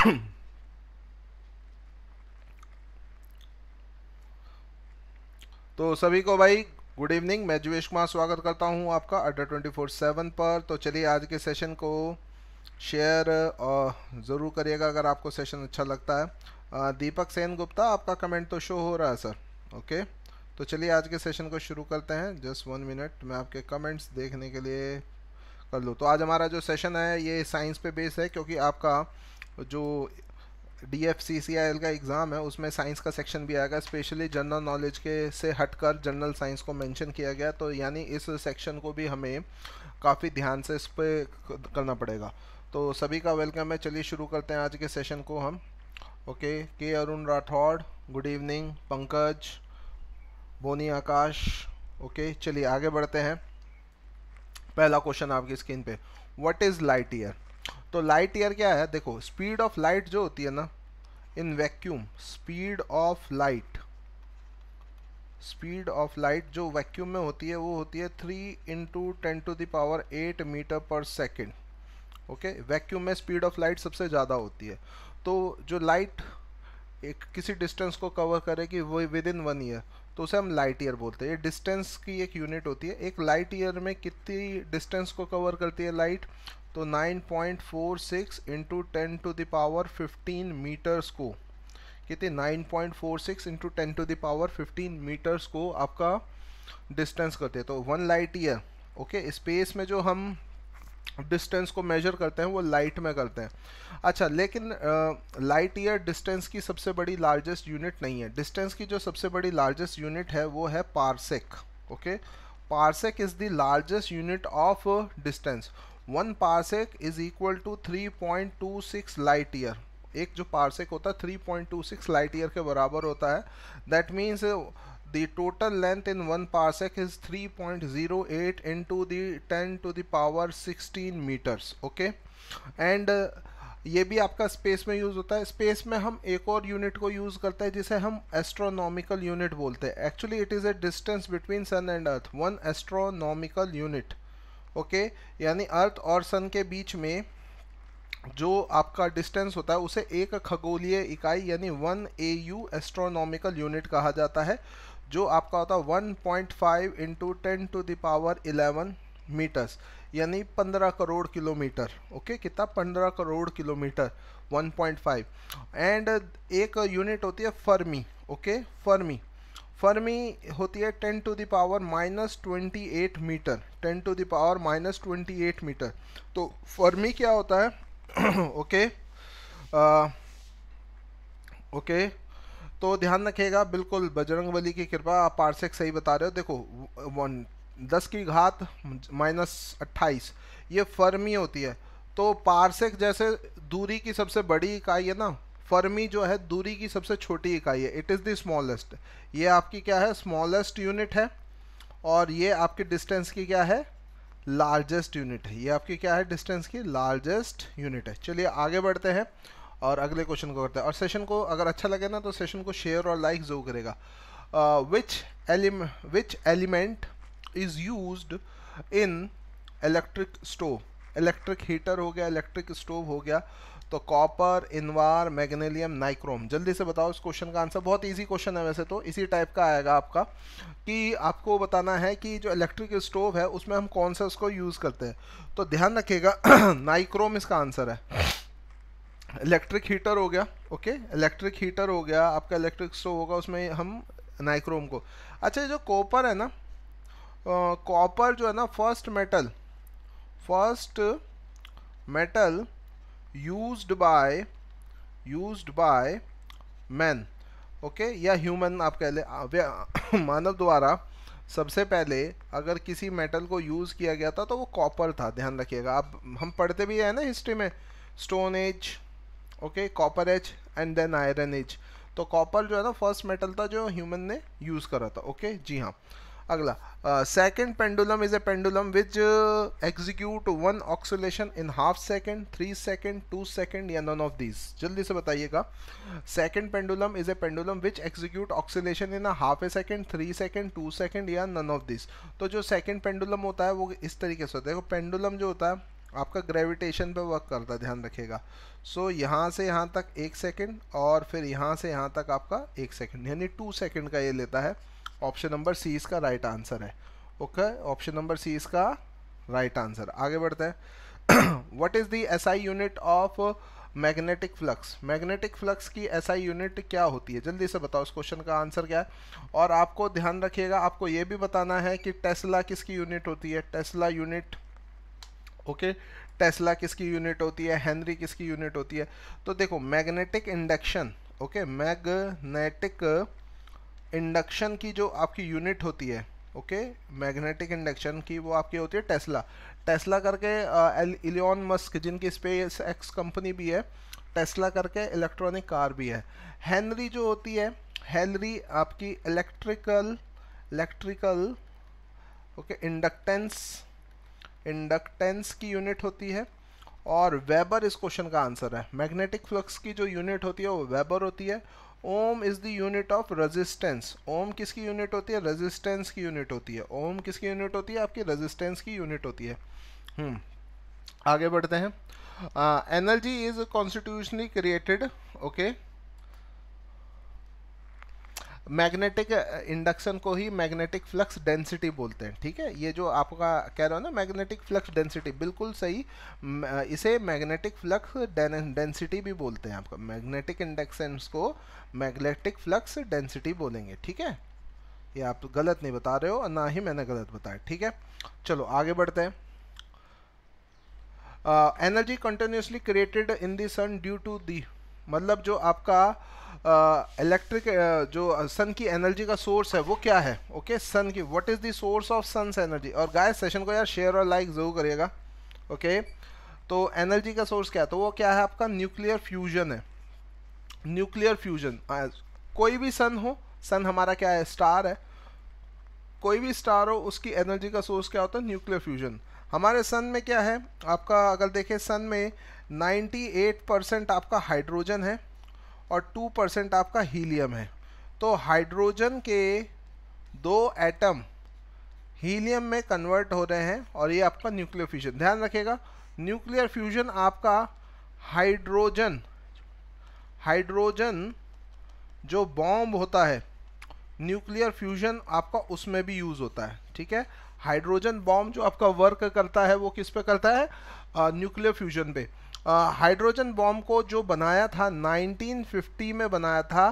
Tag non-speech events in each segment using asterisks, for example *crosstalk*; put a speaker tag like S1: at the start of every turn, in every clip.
S1: *coughs* तो सभी को भाई गुड इवनिंग मैं जुवेश कुमार स्वागत करता हूं आपका अड्डा ट्वेंटी फोर सेवन पर तो चलिए आज के सेशन को शेयर ज़रूर करिएगा अगर आपको सेशन अच्छा लगता है दीपक सेन गुप्ता आपका कमेंट तो शो हो रहा है सर ओके तो चलिए आज के सेशन को शुरू करते हैं जस्ट वन मिनट मैं आपके कमेंट्स देखने के लिए कर लूँ तो आज हमारा जो सेशन है ये साइंस पे बेस है क्योंकि आपका जो D F C C I L का एग्ज़ाम है उसमें साइंस का सेक्शन भी आएगा स्पेशली जनरल नॉलेज के से हटकर जनरल साइंस को मेंशन किया गया तो यानी इस सेक्शन को भी हमें काफ़ी ध्यान से इस पर करना पड़ेगा तो सभी का वेलकम है चलिए शुरू करते हैं आज के सेशन को हम ओके के Arun Rathore good evening Pankaj Boni Akash okay चलिए आगे बढ़ते हैं पहला क्वेश्चन आपकी स्क्रीन पे व्हाट इज़ लाइट ईयर तो लाइट ईयर क्या है देखो स्पीड ऑफ लाइट जो होती है ना in vacuum speed of light speed of light जो वैक्यूम में होती है वो होती है three into ten to the power eight metre per second okay vacuum में स्पीड ऑफ लाइट सबसे ज़्यादा होती है तो जो लाइट एक किसी डिस्टेंस को कवर करेगी वो विद इन वन ईयर तो उसे हम लाइट ईयर बोलते हैं ये डिस्टेंस की एक यूनिट होती है एक लाइट ईयर में कितनी डिस्टेंस को कवर करती है लाइट तो 9.46 point four six into ten to the power fifteen metres को कितने 9.46 point four six into ten to the power fifteen metres को आपका डिस्टेंस करते हैं तो one light year okay space में जो हम डिस्टेंस को मेजर करते हैं वो लाइट में करते हैं अच्छा लेकिन लाइट ईयर डिस्टेंस की सबसे बड़ी लार्जेस्ट यूनिट नहीं है डिस्टेंस की जो सबसे बड़ी लार्जेस्ट यूनिट है वो है parsec okay parsec is the largest unit of distance one parsec is equal to three point two six light year एक जो पारसेक होता है three point two six light year के बराबर होता है that means the total length in one parsec is three point zero eight two the ten to the power sixteen metres okay and ये भी आपका स्पेस में यूज़ होता है स्पेस में हम एक और यूनिट को यूज़ करते हैं जिसे हम एस्ट्रोनॉमिकल यूनिट बोलते हैं actually it is a distance between sun and earth one astronomical unit okay यानी अर्थ और सन के बीच में जो आपका डिस्टेंस होता है उसे एक खगोलीय इकाई यानी one A U astronomical unit कहा जाता है जो आपका होता है one point five into ten to the power eleven metres यानी पंद्रह करोड़ किलोमीटर ओके कितना पंद्रह crore kilometre one point five and एक यूनिट होती है फर्मी ओके फर्मी फर्मी होती है ten to the power minus twenty eight metre ten to the power minus twenty eight metre तो फर्मी क्या होता है *clears throat* ओके ओके तो ध्यान रखिएगा बिल्कुल बजरंग बली की कृपा आप पार्सेक सही बता रहे हो देखो वन दस की घात माइनस अट्ठाईस ये फर्मी होती है तो पार्सेक जैसे दूरी की सबसे बड़ी इकाई है ना फर्मी जो है दूरी की सबसे छोटी इकाई है इट इज़ द स्मॉलेस्ट ये आपकी क्या है स्मॉलेस्ट यूनिट है और ये आपकी डिस्टेंस की क्या है लार्जेस्ट यूनिट है ये आपकी क्या है डिस्टेंस की लार्जेस्ट यूनिट है चलिए आगे बढ़ते हैं और अगले क्वेश्चन को करते हैं और सेशन को अगर अच्छा लगे ना तो सेशन को शेयर और लाइक जरूर करेगा विच एलिम which element is use in electric stove electric heater हो गया इलेक्ट्रिक स्टोव हो गया तो कॉपर इनवार मैग्नेलियम नाइक्रोम जल्दी से बताओ इस क्वेश्चन का आंसर बहुत इजी क्वेश्चन है वैसे तो इसी टाइप का आएगा आपका कि आपको बताना है कि जो इलेक्ट्रिक स्टोव है उसमें हम कौन सा उसको यूज़ करते हैं तो ध्यान रखिएगा नाइक्रोम *clears throat* इसका आंसर है इलेक्ट्रिक हीटर हो गया ओके इलेक्ट्रिक हीटर हो गया आपका इलेक्ट्रिक स्टोव होगा उसमें हम नाइक्रोम को अच्छा जो कॉपर है ना कॉपर जो है ना first metal first metal used by used by man okay या ह्यूमन आप कह ले *coughs* मानव द्वारा सबसे पहले अगर किसी मेटल को यूज़ किया गया था तो वो कॉपर था ध्यान रखिएगा आप हम पढ़ते भी हैं ना हिस्ट्री में stone age okay copper age and then iron age तो कॉपर जो है ना फर्स्ट मेटल था जो ह्यूमन ने यूज़ करा था ओके okay? जी हाँ अगला second pendulum is a pendulum which execute one oscillation in half second three second two second या नन ऑफ दिस जल्दी से बताइएगा second pendulum is a pendulum which execute oscillation in half a second three second two second या none of this तो जो second pendulum होता है वो इस तरीके से होता है पेंडुलम जो होता है आपका ग्रेविटेशन पे वर्क करता है ध्यान रखिएगा सो so, यहाँ से यहाँ तक एक सेकेंड और फिर यहाँ से यहाँ तक आपका एक सेकेंड यानी टू सेकेंड का ये लेता है ऑप्शन नंबर सी इसका राइट आंसर है ओके ऑप्शन नंबर सी इसका राइट आंसर आगे बढ़ते हैं what is the SI unit of magnetic flux magnetic flux की एसआई यूनिट क्या होती है जल्दी से बताओ उस क्वेश्चन का आंसर क्या है और आपको ध्यान रखिएगा आपको ये भी बताना है कि टेस्ला किसकी यूनिट होती है टेस्ला यूनिट ओके टेस्ला किसकी यूनिट होती है हेनरी किसकी यूनिट होती है तो देखो magnetic induction okay magnetic induction की जो आपकी यूनिट होती है ओके मैग्नेटिक इंडक्शन की वो आपकी होती है टेस्ला टेस्ला करके इलियन मस्क जिनकी स्पेस एक्स कंपनी भी है टेस्ला करके इलेक्ट्रॉनिक कार भी है हेनरी जो होती है हेनरी आपकी electrical electrical okay inductance inductance की यूनिट होती है और वेबर इस क्वेश्चन का आंसर है मैग्नेटिक फ्लक्स की जो यूनिट होती है वो वेबर होती है ohm is the unit of resistance ohm किसकी यूनिट होती है रेजिस्टेंस की यूनिट होती है ओम किसकी यूनिट होती है आपकी रेजिस्टेंस की यूनिट होती है हम्म आगे बढ़ते हैं energy is constitutionally created okay magnetic induction uh, को ही मैग्नेटिक फ्लक्स डेंसिटी बोलते हैं ठीक है ये जो आपका कह रहा हो ना मैग्नेटिक फ्लक्स डेंसिटी बिल्कुल सही इसे मैग्नेटिक फ्लक्स डेंसिटी भी बोलते हैं आपका मैग्नेटिक इंडक्शन को मैग्नेटिक फ्लक्स डेंसिटी बोलेंगे ठीक है ये आप गलत नहीं बता रहे हो और ना ही मैंने गलत बताया ठीक है चलो आगे बढ़ते हैं energy continuously created in the sun due to the मतलब जो आपका इलेक्ट्रिक uh, जो सन की एनर्जी का सोर्स है वो क्या है ओके okay? सन की what is the source of sun's energy और गाय सेशन को यार शेयर और लाइक ज़रूर करिएगा ओके okay? तो एनर्जी का सोर्स क्या है तो वो क्या है आपका न्यूक्लियर फ्यूजन है न्यूक्लियर फ्यूजन कोई भी सन हो सन हमारा क्या है स्टार है कोई भी स्टार हो उसकी एनर्जी का सोर्स क्या होता है न्यूक्लियर फ्यूजन हमारे सन में क्या है आपका अगर देखें सन में 98 परसेंट आपका हाइड्रोजन है और टू परसेंट आपका हीलियम है तो हाइड्रोजन के दो एटम हीलियम में कन्वर्ट हो रहे हैं और ये आपका न्यूक्लियर फ्यूजन ध्यान रखेगा न्यूक्लियर फ्यूजन आपका हाइड्रोजन हाइड्रोजन जो बॉम्ब होता है न्यूक्लियर फ्यूजन आपका उसमें भी यूज़ होता है ठीक है हाइड्रोजन बॉम्ब जो आपका वर्क करता है वो किस पे करता है न्यूक्लियर फ्यूजन पे हाइड्रोजन बॉम्ब को जो बनाया था 1950 में बनाया था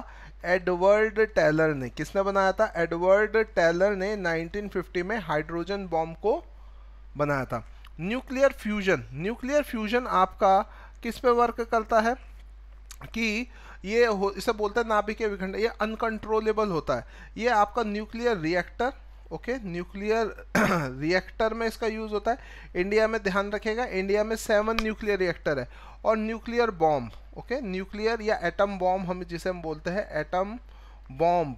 S1: एडवर्ड टेलर ने किसने बनाया था एडवर्ड टेलर ने 1950 में हाइड्रोजन बॉम्ब को बनाया था न्यूक्लियर फ्यूजन न्यूक्लियर फ्यूजन आपका किस पे वर्क करता है कि ये हो इसे बोलते हैं नाभिकीय विखंडन ये अनकंट्रोलेबल होता है ये आपका nuclear reactor okay nuclear reactor *clears throat* में इसका यूज़ होता है इंडिया में ध्यान रखेगा इंडिया में सेवन न्यूक्लियर रिएक्टर है और न्यूक्लियर बॉम्ब ओके न्यूक्लियर या एटम बॉम्ब हम जिसे हम बोलते हैं एटम बॉम्ब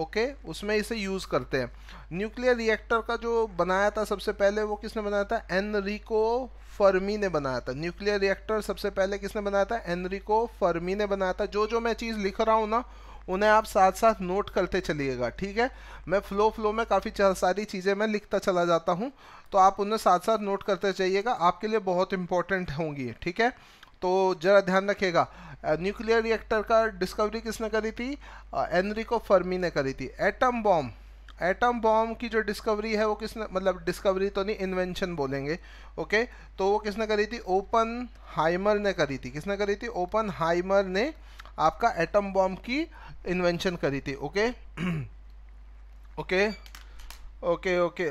S1: ओके okay, उसमें इसे यूज़ करते हैं न्यूक्लियर रिएक्टर का जो बनाया था सबसे पहले वो किसने बनाया था एनरिको फर्मी ने बनाया था न्यूक्लियर रिएक्टर सबसे पहले किसने बनाया था एनरिको फर्मी ने बनाया था जो जो मैं चीज़ लिख रहा हूँ ना उन्हें आप साथ साथ नोट करते चलिएगा ठीक है मैं फ्लो फ्लो में काफ़ी सारी चीज़ें मैं लिखता चला जाता हूँ तो आप उन्हें साथ साथ नोट करते चलिएगा आपके लिए बहुत इंपॉर्टेंट होंगी ठीक है तो ज़रा ध्यान रखिएगा न्यूक्लियर रिएक्टर का डिस्कवरी किसने करी थी एनरिको फर्मी ने करी थी एटम बॉम्ब एटम बॉम्ब की जो डिस्कवरी है वो किसने मतलब डिस्कवरी तो नहीं इन्वेंशन बोलेंगे ओके तो वो किसने करी थी ओपन हाइमर ने करी थी किसने करी थी ओपन हाइमर ने आपका एटम बॉम्ब की इन्वेंशन करी थी ओके ओके ओके ओके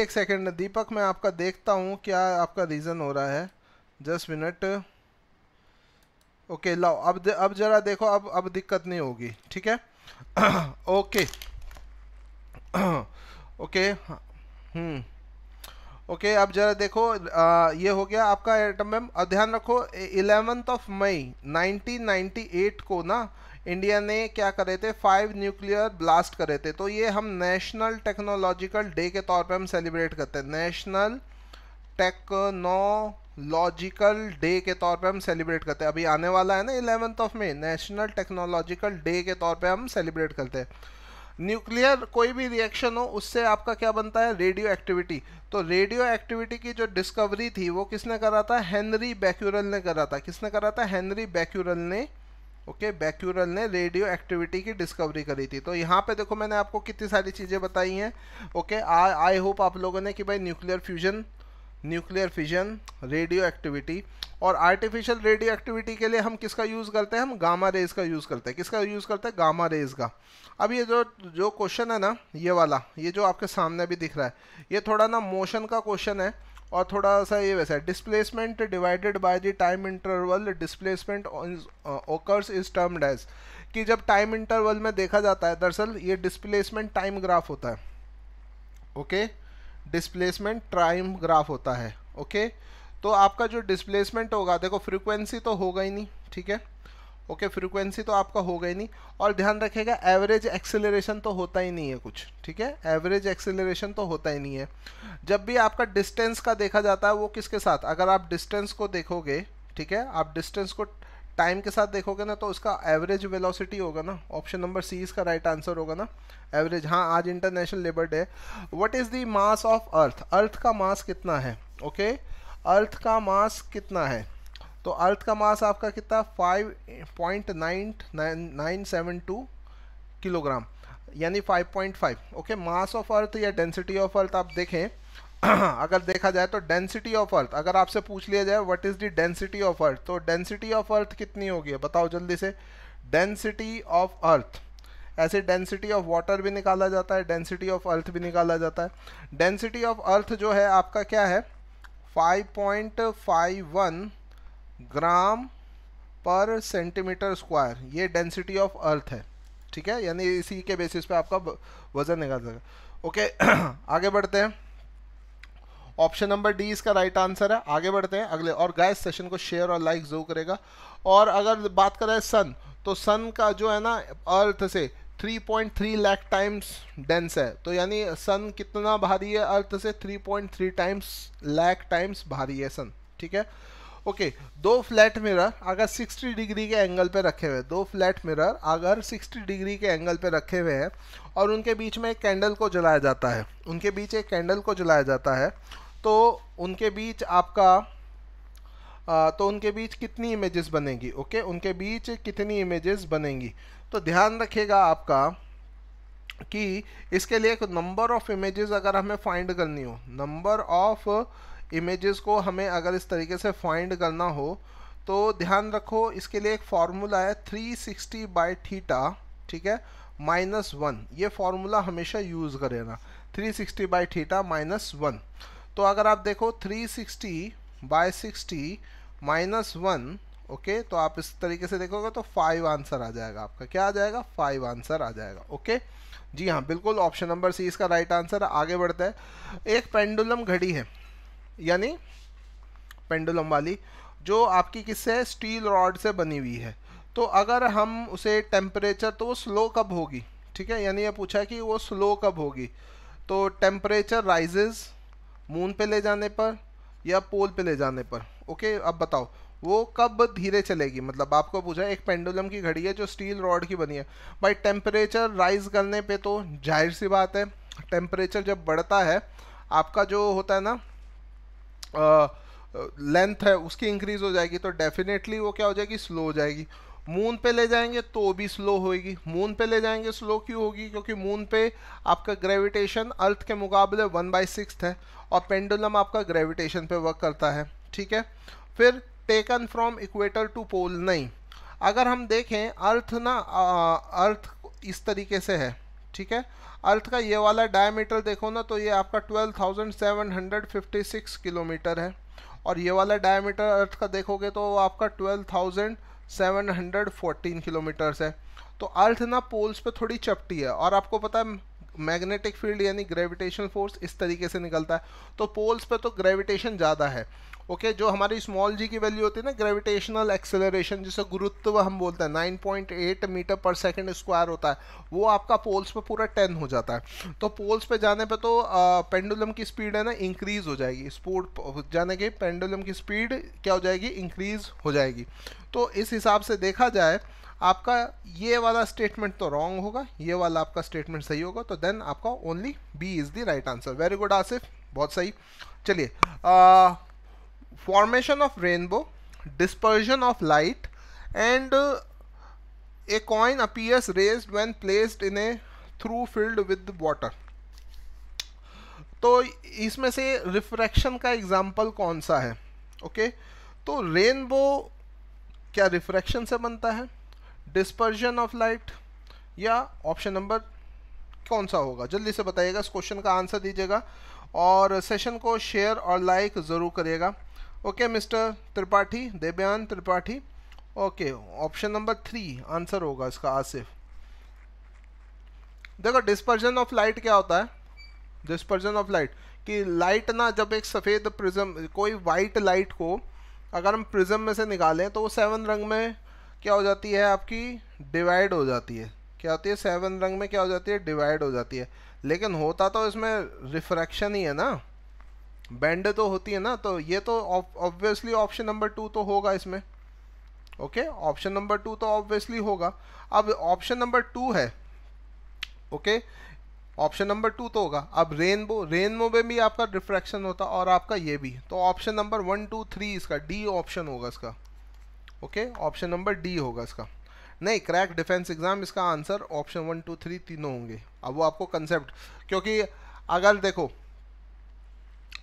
S1: एक सेकंड दीपक मैं आपका देखता हूँ क्या आपका रीज़न हो रहा है जस्ट मिनट ओके लाओ अब अब ज़रा देखो अब अब दिक्कत नहीं होगी ठीक है ओके *clears throat* ओके *clears throat* हम्म ओके अब जरा देखो आ, ये हो गया आपका एटम मैम अब ध्यान रखो इलेवंथ ऑफ मई 1998 को ना इंडिया ने क्या करे थे फाइव न्यूक्लियर ब्लास्ट करे थे तो ये हम नेशनल टेक्नोलॉजिकल डे के तौर पे हम सेलिब्रेट करते हैं नेशनल टेक्नोलॉजिकल डे के तौर पे हम सेलिब्रेट करते हैं अभी आने वाला है ना eleventh of May national technological day के तौर पे हम सेलिब्रेट करते हैं न्यूक्लियर कोई भी रिएक्शन हो उससे आपका क्या बनता है रेडियो एक्टिविटी तो रेडियो एक्टिविटी की जो डिस्कवरी थी वो किसने करा था हेनरी बैक्यूरल ने करा था किसने करा था हेनरी बैक्यूरल ने ओके okay, बैक्यूरल ने रेडियो एक्टिविटी की डिस्कवरी करी थी तो यहाँ पे देखो मैंने आपको कितनी सारी चीज़ें बताई हैं ओके आई होप आप लोगों ने कि भाई nuclear fusion nuclear fission radioactivity और आर्टिफिशियल रेडियो एक्टिविटी के लिए हम किसका यूज़ करते हैं हम गामा रेज का यूज़ करते हैं किसका यूज़ करते हैं गामा रेज का अब ये जो जो क्वेश्चन है ना ये वाला ये जो आपके सामने भी दिख रहा है ये थोड़ा ना मोशन का क्वेश्चन है और थोड़ा सा ये वैसा है displacement divided by the time interval displacement occurs is termed as कि जब टाइम इंटरवल में देखा जाता है दरअसल ये डिस्प्लेसमेंट टाइम ग्राफ होता है okay okay? Displacement time graph होता है ओके तो आपका जो डिस्प्लेसमेंट होगा देखो फ्रीक्वेंसी तो होगा ही नहीं ठीक है ओके फ्रीक्वेंसी तो आपका होगा ही नहीं और ध्यान रखेगा एवरेज एक्सेलरेशन तो होता ही नहीं है कुछ ठीक है एवरेज एक्सेलरेशन तो होता ही नहीं है जब भी आपका डिस्टेंस का देखा जाता है वो किसके साथ अगर आप डिस्टेंस को देखोगे ठीक है आप डिस्टेंस को टाइम के साथ देखोगे ना तो उसका एवरेज वेलोसिटी होगा ना ऑप्शन नंबर सी इसका राइट आंसर होगा ना एवरेज हाँ आज international labour day what is the mass of earth earth का मास कितना है ओके okay? अर्थ का मास कितना है तो अर्थ का मास आपका कितना five point nine nine seven two kilogram यानी 5.5 ओके मास ऑफ अर्थ या डेंसिटी ऑफ अर्थ आप देखें *clears throat* अगर देखा जाए तो डेंसिटी ऑफ अर्थ अगर आपसे पूछ लिया जाए what is the density of earth तो डेंसिटी ऑफ अर्थ कितनी होगी बताओ जल्दी से डेंसिटी ऑफ अर्थ ऐसे डेंसिटी ऑफ वाटर भी निकाला जाता है डेंसिटी ऑफ अर्थ भी निकाला जाता है डेंसिटी ऑफ अर्थ जो है आपका क्या है 5.51 ग्राम पर सेंटीमीटर स्क्वायर ये डेंसिटी ऑफ अर्थ है ठीक है यानी इसी के बेसिस पे आपका वजन निकाल सकेगा ओके आगे बढ़ते हैं ऑप्शन नंबर डी इसका राइट आंसर है आगे बढ़ते हैं अगले और गाय सेशन को शेयर और लाइक जरूर करेगा और अगर बात करें सन तो सन का जो है ना अर्थ से 3.3 लाख टाइम्स डेंस है तो यानी सन कितना भारी है अर्थ से 3.3 टाइम्स लाख टाइम्स भारी है सन ठीक है ओके दो फ्लैट मिरर अगर 60 डिग्री के एंगल पर रखे हुए हैं दो फ्लैट मिरर अगर 60 डिग्री के एंगल पर रखे हुए हैं और उनके बीच में एक कैंडल को जलाया जाता है उनके बीच एक कैंडल को जलाया जाता है तो उनके बीच आपका आ, तो उनके बीच कितनी इमेजेस बनेगी ओके उनके बीच कितनी इमेजेस बनेंगी तो ध्यान रखिएगा आपका कि इसके लिए एक नंबर ऑफ इमेजेस अगर हमें फाइंड करनी हो नंबर ऑफ इमेजेस को हमें अगर इस तरीके से फाइंड करना हो तो ध्यान रखो इसके लिए एक फार्मूला है 360 सिक्सटी बाई थीटा ठीक है माइनस वन ये फार्मूला हमेशा यूज़ करेना 360 sixty by theta minus one तो अगर आप देखो 360 sixty by sixty minus one okay तो आप इस तरीके से देखोगे तो फाइव आंसर आ जाएगा आपका क्या आ जाएगा फाइव आंसर आ जाएगा ओके जी हाँ बिल्कुल ऑप्शन नंबर सी इसका राइट आंसर आगे बढ़ता है एक पेंडुलम घड़ी है यानी पेंडुलम वाली जो आपकी किससे है स्टील रॉड से बनी हुई है तो अगर हम उसे टेम्परेचर तो वो स्लो कब होगी ठीक है यानी ये पूछा कि वो स्लो कब होगी तो टेम्परेचर राइजेज़ मून पे ले जाने पर या पोल पे ले जाने पर ओके अब बताओ वो कब धीरे चलेगी मतलब आपको पूछा एक पेंडुलम की घड़ी है जो स्टील रॉड की बनी है भाई टेम्परेचर राइज करने पे तो जाहिर सी बात है टेम्परेचर जब बढ़ता है आपका जो होता है ना लेंथ है उसकी इंक्रीज़ हो जाएगी तो डेफिनेटली वो क्या हो जाएगी स्लो हो जाएगी मून पे ले जाएंगे तो भी स्लो होगी मून पे ले जाएंगे स्लो क्यों होगी क्योंकि मून पे आपका ग्रेविटेशन अर्थ के मुकाबले वन बाई सिक्स है और पेंडुलम आपका ग्रेविटेशन पे वर्क करता है ठीक है फिर taken from equator to pole नहीं अगर हम देखें अर्थ ना आ, अर्थ इस तरीके से है ठीक है अर्थ का ये वाला डायमीटर देखो ना तो ये आपका 12,756 किलोमीटर है और ये वाला डायमीटर अर्थ का देखोगे तो आपका थाउजेंड 714 किलोमीटर्स है तो अर्थ ना पोल्स पे थोड़ी चपटी है और आपको पता है मैग्नेटिक फील्ड यानी ग्रेविटेशन फोर्स इस तरीके से निकलता है तो पोल्स पे तो ग्रेविटेशन ज़्यादा है ओके okay, जो हमारी स्मॉल जी की वैल्यू होती है ना ग्रेविटेशनल एक्सेलरेशन जिसे गुरुत्व हम बोलते हैं 9.8 मीटर पर सेकंड स्क्वायर होता है वो आपका पोल्स पे पूरा 10 हो जाता है तो पोल्स पे जाने पे तो पेंडुलम की स्पीड है ना इंक्रीज हो जाएगी स्पोर्ट जाने की पेंडुलम की स्पीड क्या हो जाएगी इंक्रीज हो जाएगी तो इस हिसाब से देखा जाए आपका ये वाला स्टेटमेंट तो रॉन्ग होगा ये वाला आपका स्टेटमेंट सही होगा तो देन आपका only B is the right answer very good Asif बहुत सही चलिए formation of rainbow dispersion of light and a coin appears raised when placed in a trough filled with water तो इसमें से रिफ्रैक्शन का एग्जाम्पल कौन सा है ओके okay? तो रेनबो क्या रिफ्रैक्शन से बनता है डिस्पर्जन ऑफ लाइट या ऑप्शन नंबर कौन सा होगा जल्दी से बताइएगा इस क्वेश्चन का आंसर दीजिएगा और सेशन को शेयर और लाइक ज़रूर करिएगा okay mister Tripathi Devyan Tripathi okay option number three answer होगा इसका आसिफ देखो डिस्पर्जन ऑफ लाइट क्या होता है डिस्पर्जन ऑफ लाइट कि लाइट ना जब एक सफ़ेद प्रिज्म कोई वाइट लाइट को अगर हम प्रिज्म में से निकालें तो वो सेवन रंग में क्या हो जाती है आपकी डिवाइड हो जाती है क्या होती है सेवन रंग में क्या हो जाती है डिवाइड हो जाती है लेकिन होता तो इसमें रिफ्रैक्शन ही है ना बैंड तो होती है ना तो ये तो ऑब्वियसली ऑप्शन नंबर टू तो होगा इसमें ओके ऑप्शन नंबर टू तो ऑब्वियसली होगा अब ऑप्शन नंबर टू है ओके ऑप्शन नंबर टू तो होगा अब रेनबो रेनबो में भी आपका रिफ्रैक्शन होता और आपका ये भी तो option number one two three इसका डी ऑप्शन होगा इसका ओके ऑप्शन नंबर डी होगा इसका नहीं क्रैक डिफेंस एग्ज़ाम इसका answer option one two three तीनों होंगे अब वो आपको कंसेप्ट क्योंकि अगर देखो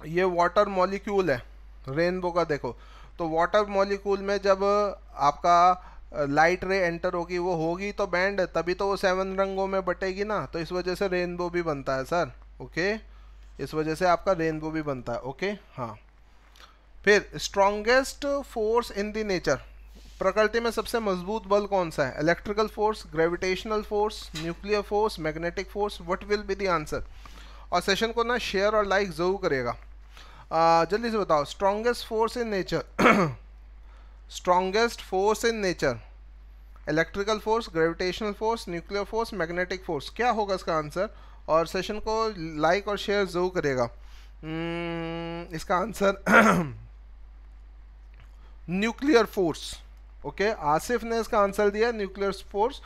S1: ये वाटर मॉलिक्यूल है रेनबो का देखो तो वाटर मॉलिक्यूल में जब आपका लाइट रे एंटर होगी वो होगी तो बैंड तभी तो वो सेवन रंगों में बटेगी ना तो इस वजह से रेनबो भी बनता है सर ओके इस वजह से आपका रेनबो भी बनता है ओके हाँ फिर strongest force in the nature प्रकृति में सबसे मजबूत बल कौन सा है electrical force gravitational force nuclear force magnetic force what will be the answer और सेशन को ना शेयर और लाइक ज़रूर करेगा जल्दी से बताओ strongest force in nature strongest force in nature electrical force gravitational force nuclear force magnetic force क्या होगा इसका आंसर और सेशन को लाइक और शेयर जरूर करेगा hmm, इसका answer nuclear force okay Asif ने इसका आंसर दिया न्यूक्लियर फोर्स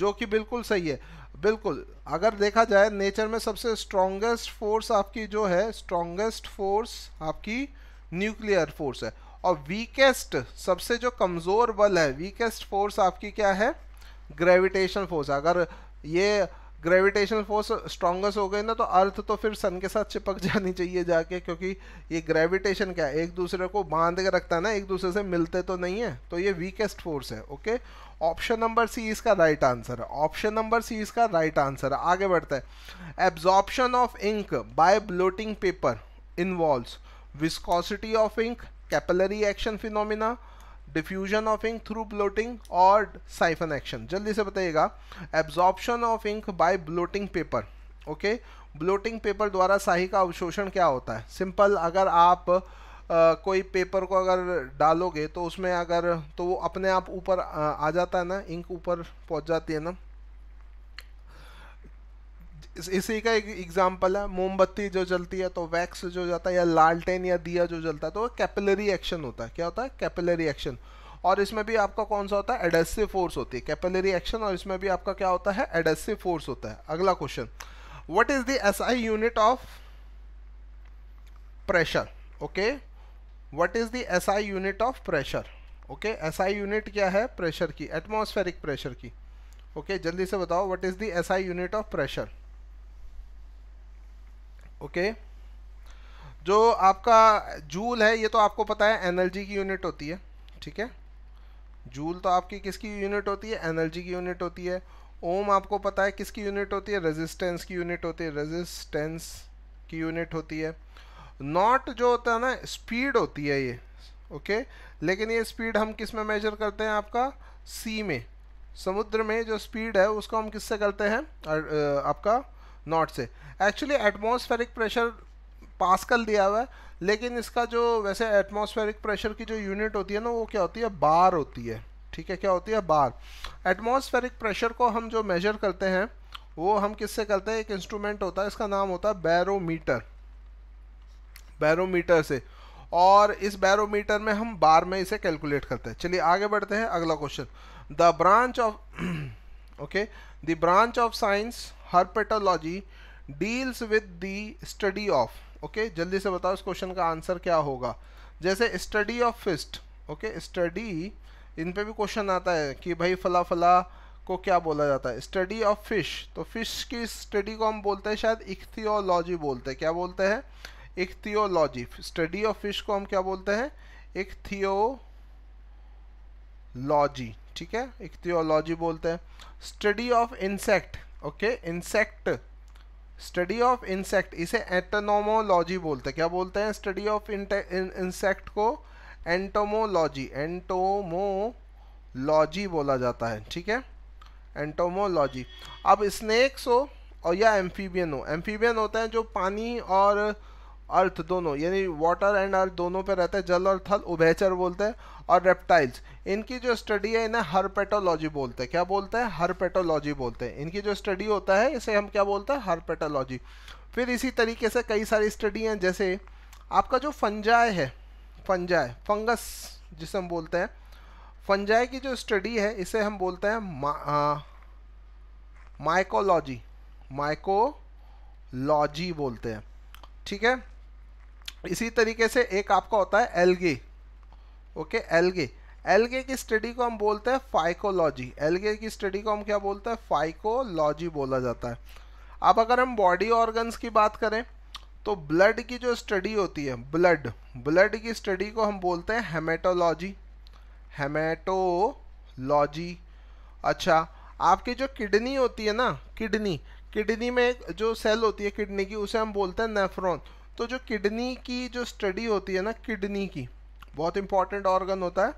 S1: जो कि बिल्कुल सही है बिल्कुल अगर देखा जाए नेचर में सबसे स्ट्रॉन्गेस्ट फोर्स आपकी जो है स्ट्रॉन्गेस्ट फोर्स आपकी न्यूक्लियर फोर्स है और वीकेस्ट सबसे जो कमज़ोर बल है वीकेस्ट फोर्स आपकी क्या है ग्रेविटेशन फोर्स अगर ये ग्रेविटेशन फोर्स स्ट्रॉन्गेस्ट हो गई ना तो अर्थ तो फिर सन के साथ चिपक *laughs* जानी चाहिए जाके क्योंकि ये ग्रेविटेशन क्या है एक दूसरे को बांध के रखता है ना एक दूसरे से मिलते तो नहीं है तो ये वीकेस्ट फोर्स है ओके ऑप्शन नंबर सी इसका राइट आंसर है ऑप्शन नंबर सी इसका राइट आंसर है आगे बढ़ता है absorption of ink by blotting paper involve viscosity of ink capillary action phenomena diffusion of ink through blotting और siphon action जल्दी से बताइएगा absorption of ink by blotting paper okay blotting paper द्वारा शाही का अवशोषण क्या होता है सिंपल अगर आप कोई पेपर को अगर डालोगे तो उसमें अगर तो वो अपने आप ऊपर आ जाता है ना इंक ऊपर पहुंच जाती है ना इसी का एक एग्जाम्पल है मोमबत्ती जो जलती है तो वैक्स जो जाता है या लालटेन या दिया जो जलता है तो कैपिलरी एक्शन होता है क्या होता है कैपिलरी एक्शन और इसमें भी आपका कौन सा होता है एडेसिव फोर्स होती है कैपिलरी एक्शन और इसमें भी आपका क्या होता है एडेसिव फोर्स होता है अगला question what is the SI unit of pressure okay what is the SI unit of pressure okay SI unit क्या है प्रेशर की एटमॉस्फेरिक प्रेशर की ओके okay, जल्दी से बताओ what is the SI unit of pressure okay जो आपका joule है ये तो आपको पता है एनर्जी की यूनिट होती है ठीक है जूल तो आपकी किसकी यूनिट होती है एनर्जी की यूनिट होती है ओम आपको पता है किसकी यूनिट होती है रेजिस्टेंस की यूनिट होती है रेजिस्टेंस की यूनिट होती है नॉट जो होता है ना स्पीड होती है ये ओके लेकिन ये स्पीड हम किस में मेजर करते हैं आपका सी में समुद्र में जो स्पीड है उसको हम किससे करते हैं आपका नॉट से एक्चुअली एटमॉस्फेरिक प्रेशर पास कर दिया हुआ है लेकिन इसका जो वैसे एटमॉस्फेरिक प्रेशर की जो यूनिट होती है ना वो क्या होती है बार होती है ठीक है क्या होती है बार एटमॉस्फेरिक प्रेशर को हम जो मेजर करते हैं वो हम किससे करते हैं एक इंस्ट्रूमेंट होता है इसका नाम होता है बैरोमीटर बैरोमीटर से और इस बैरोमीटर में हम बार में इसे कैलकुलेट करते हैं चलिए आगे बढ़ते हैं अगला question the branch of *clears throat* okay the branch of science herpetology deals with the study of okay जल्दी से बताओ इस क्वेश्चन का आंसर क्या होगा जैसे study of fish okay study इन पे भी क्वेश्चन आता है कि भाई फला फला को क्या बोला जाता है स्टडी ऑफ फिश तो फिश की स्टडी को हम बोलते हैं शायद इक्थियोलॉजी बोलते हैं क्या बोलते हैं इक्थियोलॉजी स्टडी ऑफ फिश को हम क्या बोलते हैं इक्थियोलॉजी ठीक है इक्थियोलॉजी बोलते हैं study of insect okay insect study of insect इसे एंटोनोमोलॉजी बोलते हैं क्या बोलते हैं स्टडी ऑफ इंसेक्ट को एंटोमोलॉजी एंटोमोलॉजी बोला जाता है ठीक है एंटोमोलॉजी अब स्नेक्स हो और या एम्फीबियन हो एम्फीबियन होता है जो पानी और अर्थ दोनों यानी वाटर एंड अर्थ दोनों पे रहता है जल और थल उभयचर बोलते हैं और रेप्टाइल्स इनकी जो स्टडी है इन्हें हरपेटोलॉजी बोलते हैं क्या बोलते हैं हरपेटोलॉजी बोलते हैं इनकी जो स्टडी होता है इसे हम क्या बोलते हैं हरपेटोलॉजी फिर इसी तरीके से कई सारी स्टडी हैं जैसे आपका जो फंजाय है फंजाय फंगस जिसे हम बोलते हैं फंजाय की जो स्टडी है इसे हम बोलते हैं माइकोलॉजी माइकोलॉजी बोलते हैं ठीक है इसी तरीके से एक आपका होता है एलगे ओके एलगे एलगे की स्टडी को हम बोलते हैं फाइकोलॉजी एलगे की स्टडी को हम क्या बोलते हैं फाइकोलॉजी बोला जाता है अब अगर हम बॉडी ऑर्गन्स की बात करें तो ब्लड की जो स्टडी होती है ब्लड ब्लड की स्टडी को हम बोलते हैं हेमेटोलॉजी हेमेटोलॉजी अच्छा आपकी जो किडनी होती है ना किडनी किडनी में जो सेल होती है किडनी की उसे हम बोलते हैं नेफ्रॉन तो जो किडनी की जो स्टडी होती है ना किडनी की बहुत इंपॉर्टेंट ऑर्गन होता है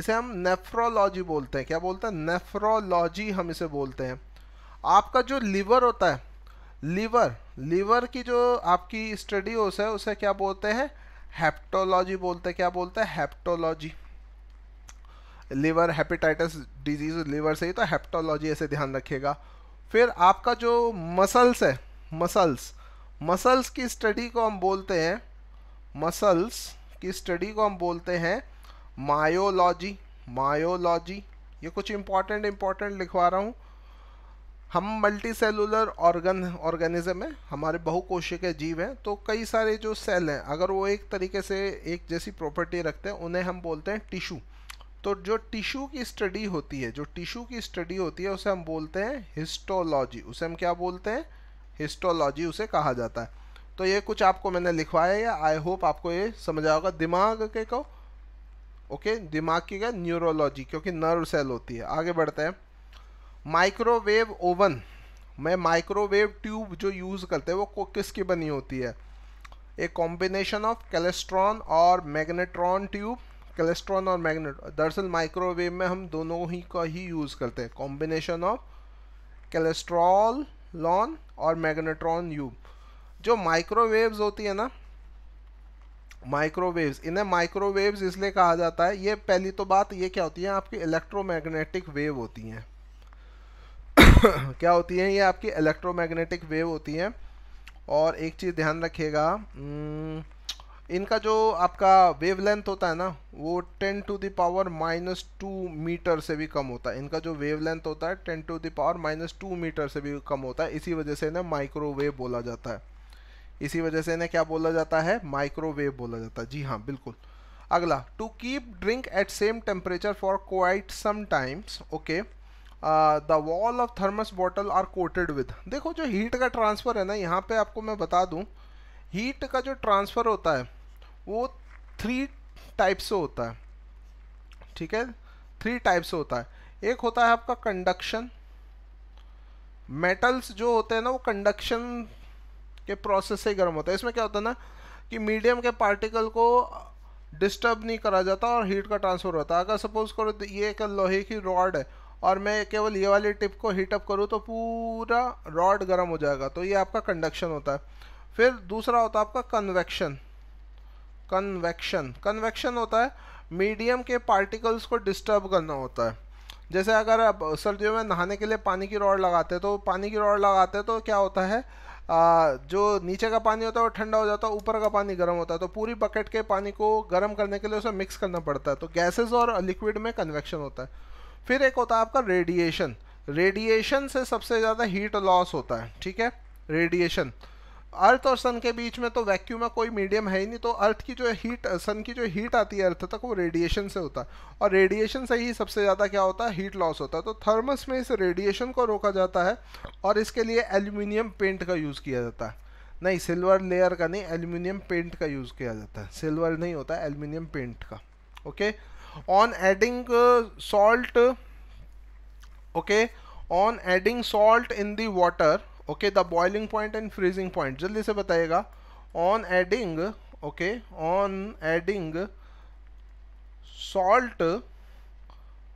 S1: इसे हम नेफ्रोलॉजी बोलते हैं क्या बोलते हैं नेफ्रोलॉजी हम इसे बोलते हैं आपका जो लीवर होता है लीवर लीवर की जो आपकी स्टडी हो है उसे क्या बोलते हैं हेप्टोलॉजी बोलते हैं क्या बोलते हैं hepatology liver hepatitis disease liver से ही तो हेप्टोलॉजी ऐसे ध्यान रखिएगा फिर आपका जो मसल्स है मसल्स मसल्स की स्टडी को हम बोलते हैं मसल्स की स्टडी को हम बोलते हैं मायोलॉजी मायोलॉजी ये कुछ इंपॉर्टेंट इम्पॉर्टेंट लिखवा रहा हूँ हम मल्टी सेलुलर ऑर्गन ऑर्गेनिज्म है हमारे बहुकोशिकीय जीव हैं तो कई सारे जो सेल हैं अगर वो एक तरीके से एक जैसी प्रॉपर्टी रखते हैं उन्हें हम बोलते हैं टिशू तो जो टिशू की स्टडी होती है जो टिशू की स्टडी होती है उसे हम बोलते हैं हिस्टोलॉजी उसे हम क्या बोलते हैं हिस्टोलॉजी उसे कहा जाता है तो ये कुछ आपको मैंने लिखवाया या आई होप आपको ये समझा होगा दिमाग के को ओके दिमाग की क्या न्यूरोलॉजी क्योंकि नर्व सेल होती है आगे बढ़ते हैं माइक्रोवेव ओवन में माइक्रोवेव ट्यूब जो यूज़ करते हैं वो किसकी बनी होती है ए कॉम्बिनेशन ऑफ कैलेस्ट्रॉन और मैग्नेट्रॉन ट्यूब कैलेस्ट्रॉन और मैग्नेट दरअसल माइक्रोवेव में हम दोनों ही का ही यूज़ करते हैं कॉम्बिनेशन ऑफ कैलेस्ट्रॉल लॉन और मैग्नेट्रॉन यूब जो माइक्रोवेव्स होती है ना माइक्रोवेव्स इन्हें माइक्रोवेव्स इसलिए कहा जाता है ये पहली तो बात ये क्या होती है आपकी इलेक्ट्रोमैग्नेटिक वेव होती हैं *coughs* क्या होती हैं ये आपकी इलेक्ट्रोमैग्नेटिक वेव होती हैं और एक चीज़ ध्यान रखिएगा इनका जो आपका वेवलेंथ होता है ना वो ten to the power minus two meter से भी कम होता है इनका जो वेवलेंथ होता है ten to the power minus two meter से भी कम होता है इसी वजह से इन्हें माइक्रोवेव बोला जाता है इसी वजह से इन्हें क्या बोला जाता है माइक्रोवेव बोला जाता है जी हाँ बिल्कुल अगला to keep drink at same temperature for quite some times okay the wall of thermos bottle are coated with देखो जो हीट का ट्रांसफ़र है ना यहाँ पे आपको मैं बता दूँ हीट का जो ट्रांसफ़र होता है वो थ्री टाइप से होता है ठीक है थ्री टाइप से होता है एक होता है आपका कंडक्शन मेटल्स जो होते हैं ना वो कंडक्शन के प्रोसेस से गर्म होता है इसमें क्या होता है ना कि मीडियम के पार्टिकल को डिस्टर्ब नहीं करा जाता और हीट का ट्रांसफ़र होता है अगर सपोज़ करो तो ये एक लोहे की रॉड है और मैं केवल ये वाली टिप को हीटअप करूँ तो पूरा रॉड गर्म हो जाएगा तो ये आपका कंडक्शन होता है फिर दूसरा होता है आपका कन्वेक्शन कन्वेक्शन कन्वेक्शन होता है मीडियम के पार्टिकल्स को डिस्टर्ब करना होता है जैसे अगर आप सर्दियों में नहाने के लिए पानी की रॉड लगाते हैं तो पानी की रॉड लगाते हैं तो क्या होता है आ, जो नीचे का पानी होता है वो ठंडा हो जाता है ऊपर का पानी गर्म होता है तो पूरी बकेट के पानी को गर्म करने के लिए उसे मिक्स करना पड़ता है तो गैसेस और लिक्विड में कन्वेक्शन होता है फिर एक होता है आपका रेडिएशन रेडिएशन से सबसे ज़्यादा हीट लॉस होता है ठीक है रेडिएशन अर्थ और सन के बीच में तो वैक्यूम में कोई मीडियम है ही नहीं तो अर्थ की जो हीट सन की जो हीट आती है अर्थ तक वो रेडिएशन से होता है और रेडिएशन से ही सबसे ज़्यादा क्या होता है हीट लॉस होता है तो थर्मस में इस रेडिएशन को रोका जाता है और इसके लिए एल्यूमिनियम पेंट का यूज़ किया जाता है नहीं सिल्वर लेयर का नहीं एल्यूमिनियम पेंट का यूज़ किया जाता है सिल्वर नहीं होता एल्यूमिनियम पेंट का okay on adding salt okay on adding salt in the water okay the boiling point and freezing point जल्दी से बताइएगा on adding okay on adding salt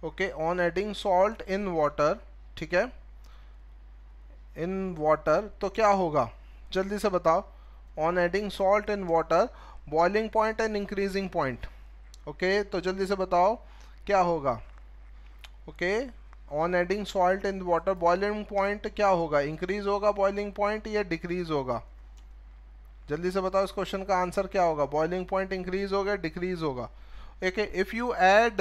S1: okay on adding salt in water ठीक है in water तो क्या होगा जल्दी से बताओ on adding salt in water boiling point and increasing point okay तो जल्दी से बताओ क्या होगा okay okay, on adding salt in water boiling point क्या होगा इंक्रीज होगा बॉइलिंग पॉइंट या डिक्रीज होगा जल्दी से बताओ इस क्वेश्चन का आंसर क्या होगा बॉइलिंग पॉइंट इंक्रीज होगा डिक्रीज होगा okay if you add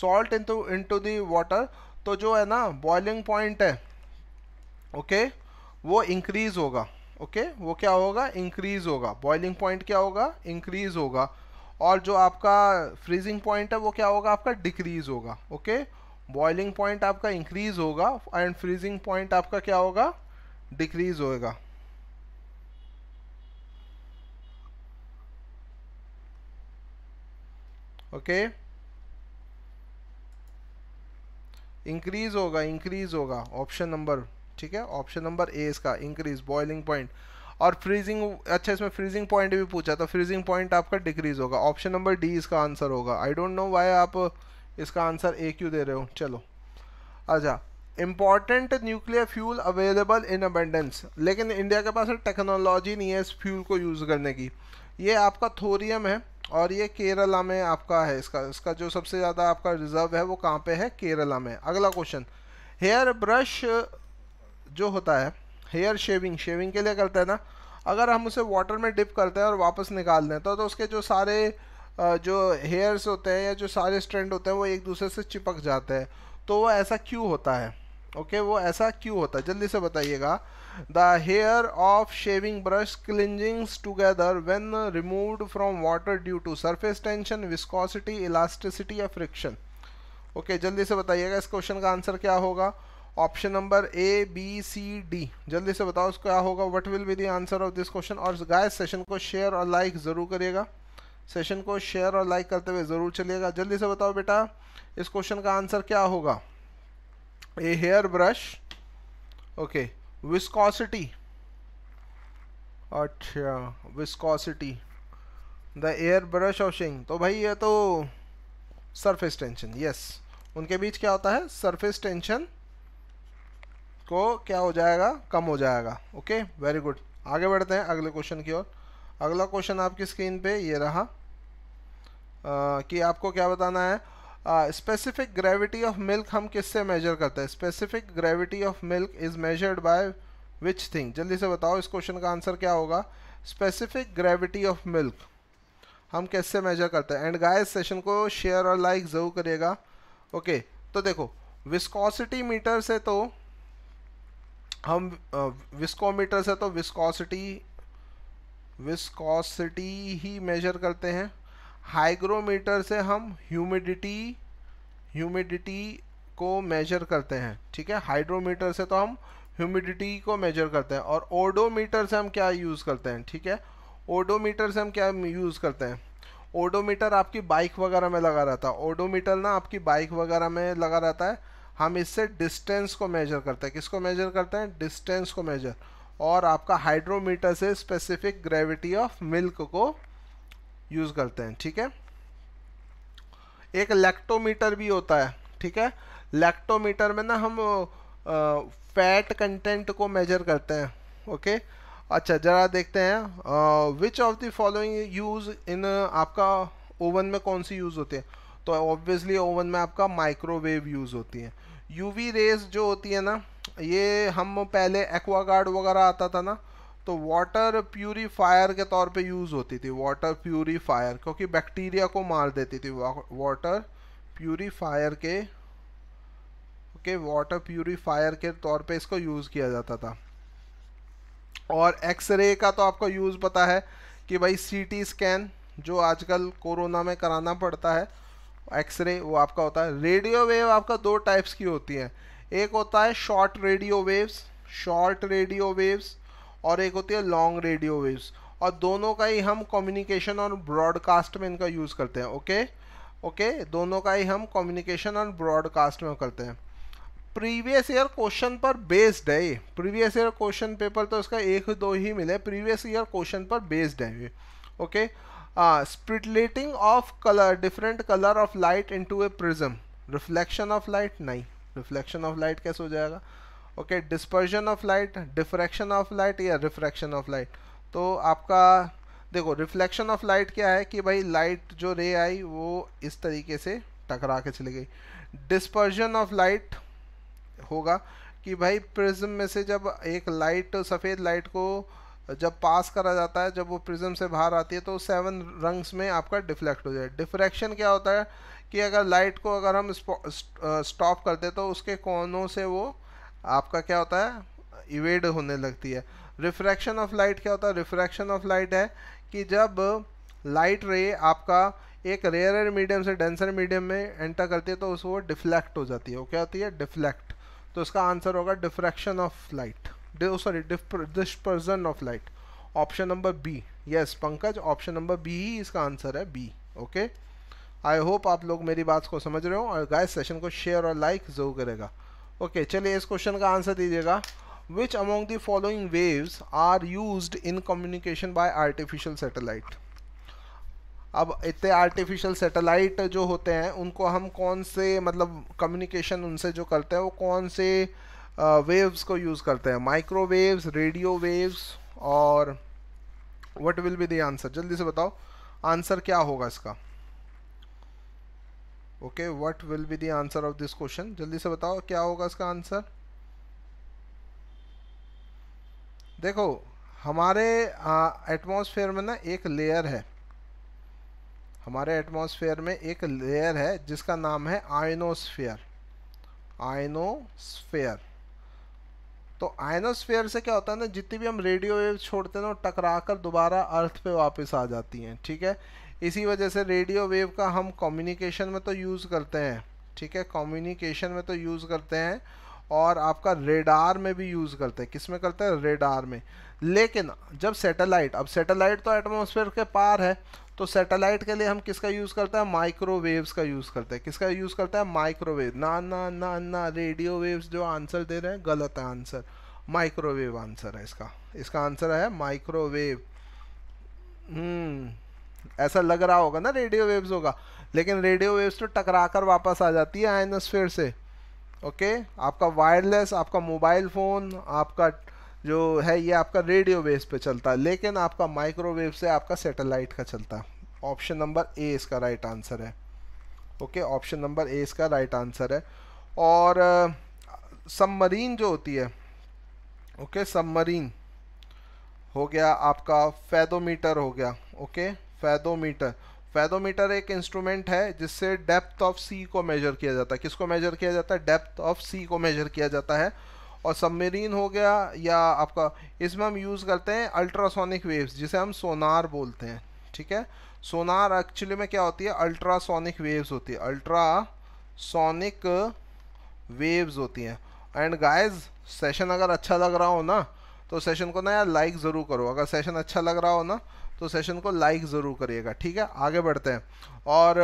S1: salt in to into the water तो जो है ना बॉइलिंग पॉइंट है ओके okay? वो इंक्रीज होगा ओके okay? वो क्या होगा इंक्रीज होगा बॉइलिंग पॉइंट क्या होगा इंक्रीज होगा और जो आपका फ्रीजिंग पॉइंट है वो क्या होगा आपका डिक्रीज होगा ओके okay? बॉइलिंग पॉइंट आपका इंक्रीज होगा एंड फ्रीजिंग पॉइंट आपका क्या होगा डिक्रीज होएगा ओके इंक्रीज होगा इंक्रीज होगा ऑप्शन नंबर ठीक है ऑप्शन नंबर ए इसका इंक्रीज बॉइलिंग पॉइंट और फ्रीजिंग अच्छा इसमें फ्रीजिंग पॉइंट भी पूछा था फ्रीजिंग पॉइंट आपका डिक्रीज होगा ऑप्शन नंबर डी इसका आंसर होगा आई डोंट नो वाई आप इसका आंसर ए क्यों दे रहे हो चलो अच्छा important nuclear fuel available in abundance लेकिन इंडिया के पास टेक्नोलॉजी नहीं है इस फ्यूल को यूज़ करने की ये आपका थोरियम है और ये केरला में आपका है इसका इसका जो सबसे ज़्यादा आपका रिजर्व है वो कहाँ पे है केरला में अगला क्वेश्चन हेयर ब्रश जो होता है हेयर शेविंग शेविंग के लिए करते हैं ना अगर हम उसे वाटर में डिप करते हैं और वापस निकाल दें तो, तो उसके जो सारे जो हेयर्स होते हैं या जो सारे स्ट्रैंड होते हैं वो एक दूसरे से चिपक जाते हैं तो वो ऐसा क्यों होता है ओके okay, वो ऐसा क्यों होता है जल्दी से बताइएगा the hair of shaving brush clings together when removed from water due to surface tension viscosity elasticity या फ्रिक्शन ओके जल्दी से बताइएगा इस क्वेश्चन का आंसर क्या होगा option number A B C D जल्दी से बताओ उसको क्या होगा what will be the answer of this question और गाय सेशन को शेयर और लाइक ज़रूर करिएगा सेशन को शेयर और लाइक करते हुए ज़रूर चलिएगा जल्दी से बताओ बेटा इस क्वेश्चन का आंसर क्या होगा A hair brush okay viscosity अच्छा viscosity the air brushing तो भाई ये तो सरफेस टेंशन यस उनके बीच क्या होता है सरफेस टेंशन को क्या हो जाएगा कम हो जाएगा ओके वेरी गुड आगे बढ़ते हैं अगले क्वेश्चन की ओर अगला क्वेश्चन आपकी स्क्रीन पे ये रहा आ, कि आपको क्या बताना है स्पेसिफिक ग्रेविटी ऑफ मिल्क हम किससे मेजर करते हैं specific gravity of milk is measured by which thing जल्दी से बताओ इस क्वेश्चन का आंसर क्या होगा स्पेसिफिक ग्रेविटी ऑफ मिल्क हम कैसे मेजर करते हैं एंड गाइस सेशन को शेयर और लाइक ज़रूर करिएगा ओके तो देखो विस्कोसिटी मीटर से तो हम विस्कोमीटर से तो विस्कोसिटी विस्कोसिटी ही मेजर करते हैं हाइग्रोमीटर से हम ह्यूमिडिटी ह्यूमिडिटी को मेजर करते हैं ठीक है हाइड्रोमीटर से तो हम ह्यूमिडिटी को मेजर करते हैं और ओडोमीटर से हम क्या यूज़ करते हैं ठीक है ओडोमीटर से हम क्या यूज़ करते हैं ओडोमीटर आपकी बाइक वगैरह में लगा रहता है ओडोमीटर ना आपकी बाइक वगैरह में लगा रहता है हम इससे डिस्टेंस को मेजर करते हैं किसको मेजर करते हैं डिस्टेंस को मेजर और आपका हाइड्रोमीटर से स्पेसिफिक ग्रेविटी ऑफ मिल्क को यूज़ करते हैं ठीक है एक लैक्टोमीटर भी होता है ठीक है लैक्टोमीटर में ना हम फैट कंटेंट को मेजर करते हैं ओके अच्छा ज़रा देखते हैं which of the following use in आपका ओवन में कौन सी यूज़ होती है तो ऑब्वियसली ओवन में आपका माइक्रोवेव यूज़ होती है यूवी रेज जो होती है ना ये हम पहले एक्वा गार्ड वगैरह आता था ना तो वाटर प्यूरीफायर के तौर पे यूज़ होती थी वाटर प्यूरीफायर क्योंकि बैक्टीरिया को मार देती थी वाटर प्यूरीफायर के ओके वाटर प्यूरीफायर के तौर पे इसको यूज़ किया जाता था और एक्सरे का तो आपको यूज़ पता है कि भाई सीटी स्कैन जो आजकल कोरोना में कराना पड़ता है एक्सरे वो आपका होता है रेडियो वेव आपका दो टाइप्स की होती है एक होता है short radio waves short radio waves और एक होती है लॉन्ग रेडियो वेव्स और दोनों का ही हम कम्युनिकेशन और ब्रॉडकास्ट में इनका यूज़ करते हैं ओके ओके दोनों का ही हम कम्युनिकेशन और ब्रॉडकास्ट में करते हैं प्रीवियस ईयर क्वेश्चन पर बेस्ड है ये प्रीवियस ईयर क्वेश्चन पेपर तो इसका एक दो ही मिले प्रीवियस ईयर क्वेश्चन पर बेस्ड है ये okay splitting of colour different colour of light into a prism reflection of light नहीं रिफ्लेक्शन ऑफ लाइट कैसे हो जाएगा okay dispersion of light diffraction of light या रिफ्रैक्शन ऑफ लाइट तो आपका देखो रिफ्लेक्शन ऑफ लाइट क्या है कि भाई लाइट जो रे आई वो इस तरीके से टकरा के चली गई डिस्पर्जन ऑफ लाइट होगा कि भाई प्रिज्म में से जब एक लाइट सफ़ेद लाइट को जब पास करा जाता है जब वो प्रिज्म से बाहर आती है तो सेवन रंग्स में आपका डिफ्लेक्ट हो जाए डिफ्रैक्शन क्या होता है कि अगर लाइट को अगर हम स्टॉप कर दे तो उसके कोनों से वो आपका क्या होता है इवेड होने लगती है रिफ्रैक्शन ऑफ लाइट क्या होता है रिफ्रैक्शन ऑफ लाइट है कि जब लाइट रे आपका एक रेयर मीडियम से डेंसर मीडियम में एंटर करती है तो उस वो डिफ्लेक्ट हो जाती है वो क्या होती है डिफ्लेक्ट तो इसका आंसर होगा diffraction of light sorry dispersion of light option number B yes Pankaj option number B ही इसका आंसर है B okay okay? I hope आप लोग मेरी बात को समझ रहे हो और गाय सेशन को शेयर और लाइक ज़रूर करेगा ओके चलिए इस क्वेश्चन का आंसर दीजिएगा which among the following waves are use in communication by artificial satellite अब इतने आर्टिफिशियल सेटेलाइट जो होते हैं उनको हम कौन से मतलब कम्युनिकेशन उनसे जो करते हैं वो कौन से वेव्स uh, को यूज़ करते हैं माइक्रोवेव्स रेडियो वेव्स और what will be the answer जल्दी से बताओ आंसर क्या होगा इसका okay what will be the answer of this question जल्दी से बताओ क्या होगा इसका आंसर देखो हमारे एटमॉस्फेयर में ना एक लेयर है हमारे एटमॉस्फेयर में एक लेयर है जिसका नाम है आयनोस्फेयर आयनोस्फेयर तो आयनोस्फेयर से क्या होता है ना जितनी भी हम रेडियो वेव छोड़ते हैं ना टकरा कर दोबारा अर्थ पे वापस आ जाती हैं ठीक है इसी वजह से रेडियो वेव का हम कम्युनिकेशन में तो यूज़ करते हैं ठीक है कम्युनिकेशन में तो यूज़ करते हैं और आपका रेडार में भी यूज़ करते हैं किस में करते हैं रेडार में लेकिन जब सैटेलाइट अब सैटेलाइट तो एटमोसफेयर के पार है तो सैटेलाइट के लिए हम किसका यूज़ करते हैं माइक्रोवेव्स का यूज़ करते हैं किसका यूज़ करते हैं माइक्रोवेव ना ना ना ना रेडियो वेव्स जो आंसर दे रहे हैं गलत है आंसर माइक्रोवेव आंसर है इसका इसका आंसर है माइक्रोवेव हम्म ऐसा लग रहा होगा ना रेडियो वेव्स होगा लेकिन रेडियो वेव्स तो टकरा कर वापस आ जाती है आयनोस्फेयर से ओके आपका वायरलेस आपका मोबाइल फ़ोन आपका जो है ये आपका रेडियो वेव्स पे चलता है लेकिन आपका माइक्रोवेव से आपका सेटेलाइट का चलता है ऑप्शन नंबर ए इसका राइट आंसर है ओके ऑप्शन नंबर ए इसका राइट आंसर है और सबमरीन जो होती है ओके सबमरीन हो गया आपका फैदोमीटर हो गया ओके फैदोमीटर फैदोमीटर एक इंस्ट्रूमेंट है जिससे डेप्थ ऑफ सी को मेजर किया जाता है किसको मेजर किया जाता है डेप्थ ऑफ सी को मेजर किया जाता है और सबमरीन हो गया या आपका इसमें हम यूज़ करते हैं अल्ट्रासोनिक वेव्स जिसे हम सोनार बोलते हैं ठीक है सोनार एक्चुअली में क्या होती है अल्ट्रासोनिक वेव्स होती है अल्ट्रासोनिक वेव्स होती हैं एंड गाइस सेशन अगर अच्छा लग रहा हो ना तो सेशन को ना यार लाइक ज़रूर करो अगर सेशन अच्छा लग रहा हो ना तो सेशन को लाइक ज़रूर करिएगा ठीक है आगे बढ़ते हैं और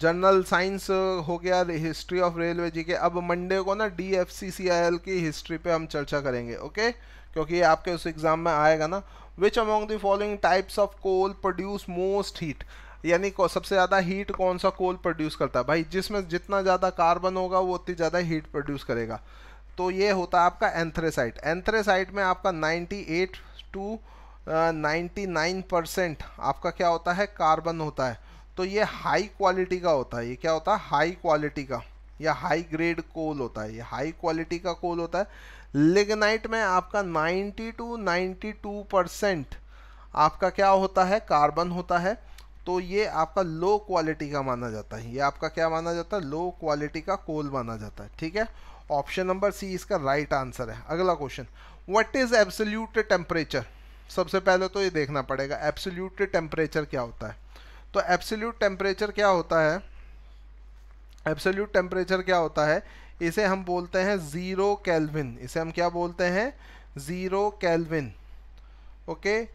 S1: जनरल uh, साइंस हो गया हिस्ट्री ऑफ रेलवे जी के अब मंडे को ना D F C C I L की हिस्ट्री पे हम चर्चा करेंगे ओके क्योंकि ये आपके उस एग्ज़ाम में आएगा ना which among the following types of coal produce most heat यानी सबसे ज़्यादा हीट कौन सा कोल प्रोड्यूस करता है भाई जिसमें जितना ज़्यादा कार्बन होगा वो उतनी ज़्यादा हीट प्रोड्यूस करेगा तो ये होता है आपका एंथ्रेसाइट एंथ्रेसाइट में आपका ninety to ninety nine percent आपका क्या होता है कार्बन होता है तो ये हाई क्वालिटी का होता है ये क्या होता है हाई क्वालिटी का या हाई ग्रेड कोल होता है ये हाई क्वालिटी का कोल होता है लिगनाइट में आपका ninety to ninety two percent आपका क्या होता है कार्बन होता है तो ये आपका लो क्वालिटी का माना जाता है ये आपका क्या माना जाता है लो क्वालिटी का कोल माना जाता है ठीक है ऑप्शन नंबर सी इसका राइट right आंसर है अगला question what is absolute temperature सबसे पहले तो ये देखना पड़ेगा एब्सोल्यूट टेम्परेचर क्या होता है तो एब्सोल्यूट टेम्परेचर क्या होता है एब्सोल्यूट टेम्परेचर क्या होता है इसे हम बोलते हैं ज़ीरो कैलविन इसे हम क्या बोलते हैं zero kelvin okay okay?